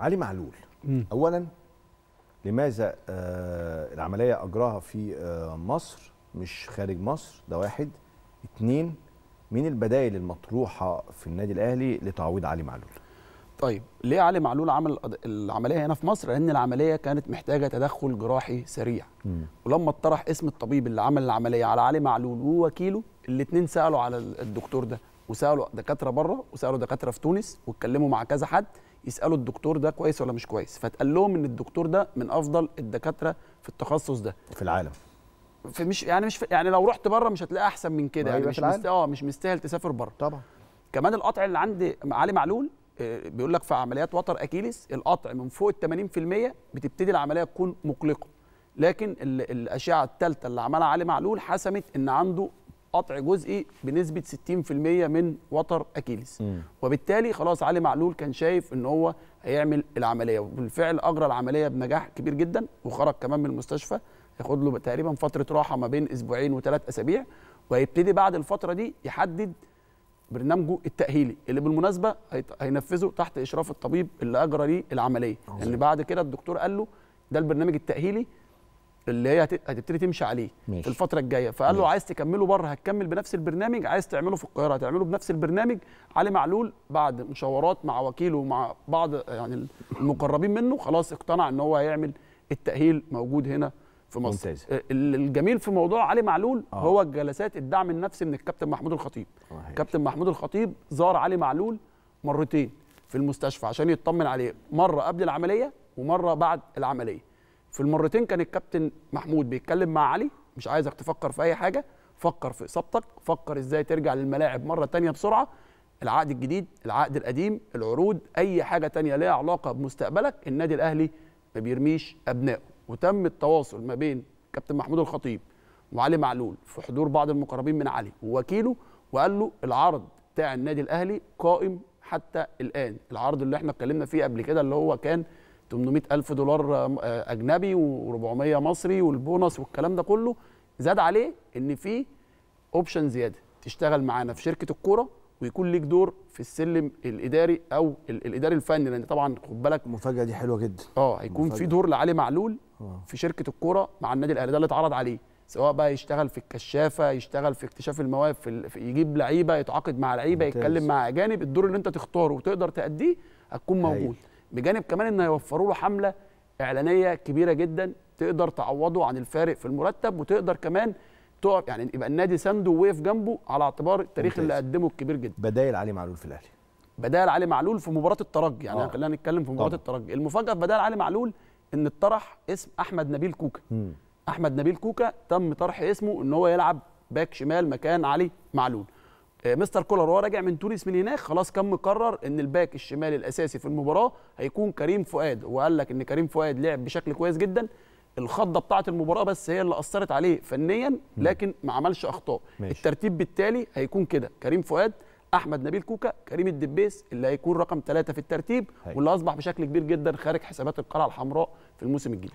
علي معلول م. اولا لماذا آه العمليه اجراها في آه مصر مش خارج مصر ده واحد اتنين مين البدائل المطروحه في النادي الاهلي لتعويض علي معلول طيب ليه علي معلول عمل العمليه هنا في مصر لان العمليه كانت محتاجه تدخل جراحي سريع م. ولما اطرح اسم الطبيب اللي عمل العمليه على علي معلول ووكيله الاثنين سالوا على الدكتور ده وسالوا دكاتره بره وسالوا دكاتره في تونس واتكلموا مع كذا حد يسالوا الدكتور ده كويس ولا مش كويس فتقال لهم ان الدكتور ده من افضل الدكاتره في التخصص ده في العالم في مش يعني مش في يعني لو رحت بره مش هتلاقي احسن من كده يعني مش اه مش مستاهل تسافر بره طبعا كمان القطع اللي عند علي معلول آه، بيقول لك في عمليات وتر اكيلس القطع من فوق ال 80% بتبتدي العمليه تكون مقلقه لكن الاشعه الثالثه اللي عملها علي معلول حسمت ان عنده قطع جزئي بنسبه 60% من وتر اكيليس وبالتالي خلاص علي معلول كان شايف ان هو هيعمل العمليه وبالفعل اجرى العمليه بنجاح كبير جدا وخرج كمان من المستشفى ياخد له تقريبا فتره راحه ما بين اسبوعين وثلاث اسابيع وهيبتدي بعد الفتره دي يحدد برنامجه التاهيلي اللي بالمناسبه هينفذه تحت اشراف الطبيب اللي اجرى ليه العمليه لان يعني بعد كده الدكتور قال له ده البرنامج التاهيلي اللي هي هتبتدي تمشي عليه ماشي. في الفتره الجايه فقال ماشي. له عايز تكمله بره هتكمل بنفس البرنامج عايز تعمله في القاهره هتعمله بنفس البرنامج علي معلول بعد مشاورات مع وكيله ومع بعض يعني المقربين منه خلاص اقتنع ان هو هيعمل التاهيل موجود هنا في مصر ممتاز. آه، الجميل في موضوع علي معلول آه. هو جلسات الدعم النفسي من الكابتن محمود الخطيب آه كابتن محمود الخطيب زار علي معلول مرتين في المستشفى عشان يطمن عليه مره قبل العمليه ومره بعد العمليه في المرتين كان الكابتن محمود بيتكلم مع علي مش عايزك تفكر في اي حاجه فكر في اصابتك فكر ازاي ترجع للملاعب مره تانية بسرعه العقد الجديد العقد القديم العروض اي حاجه تانية ليها علاقه بمستقبلك النادي الاهلي ما بيرميش ابنائه وتم التواصل ما بين كابتن محمود الخطيب وعلي معلول في حضور بعض المقربين من علي ووكيله وقال له العرض بتاع النادي الاهلي قائم حتى الان العرض اللي احنا اتكلمنا فيه قبل كده اللي هو كان 800 ألف دولار آه، أجنبي و400 مصري والبونص والكلام ده كله زاد عليه إن في أوبشن زيادة تشتغل معانا في شركة الكورة ويكون ليك دور في السلم الاداري او الاداري الفني لان طبعا خد بالك المفاجاه دي حلوه جدا اه هيكون مفاجأة. في دور لعلي معلول أوه. في شركه الكوره مع النادي الاهلي ده اللي اتعرض عليه سواء بقى يشتغل في الكشافه يشتغل في اكتشاف المواهب في يجيب لعيبه يتعاقد مع لعيبه يتكلم مع اجانب الدور اللي انت تختاره وتقدر تاديه هتكون موجود بجانب كمان ان هيوفروا له حمله اعلانيه كبيره جدا تقدر تعوضه عن الفارق في المرتب وتقدر كمان تقف يعني يبقى النادي سانده ووقف جنبه على اعتبار التاريخ ممتاز. اللي قدمه الكبير جدا بدايل علي معلول في الاهلي بدايل علي معلول في مباراه الترجي يعني آه. خلينا نتكلم في مباراه طبعا. الترجي المفاجاه في بدايل علي معلول ان اتطرح اسم احمد نبيل كوكا م. احمد نبيل كوكا تم طرح اسمه ان هو يلعب باك شمال مكان علي معلول آه، مستر كولر وهو راجع من تونس من هناك خلاص كان مقرر ان الباك الشمال الاساسي في المباراه هيكون كريم فؤاد وقال لك ان كريم فؤاد لعب بشكل كويس جدا الخضه بتاعه المباراه بس هي اللي اثرت عليه فنيا لكن ما عملش اخطاء ماشي. الترتيب بالتالي هيكون كده كريم فؤاد احمد نبيل كوكا كريم الدبيس اللي هيكون رقم ثلاثة في الترتيب هي. واللي اصبح بشكل كبير جدا خارج حسابات القلعه الحمراء في الموسم الجديد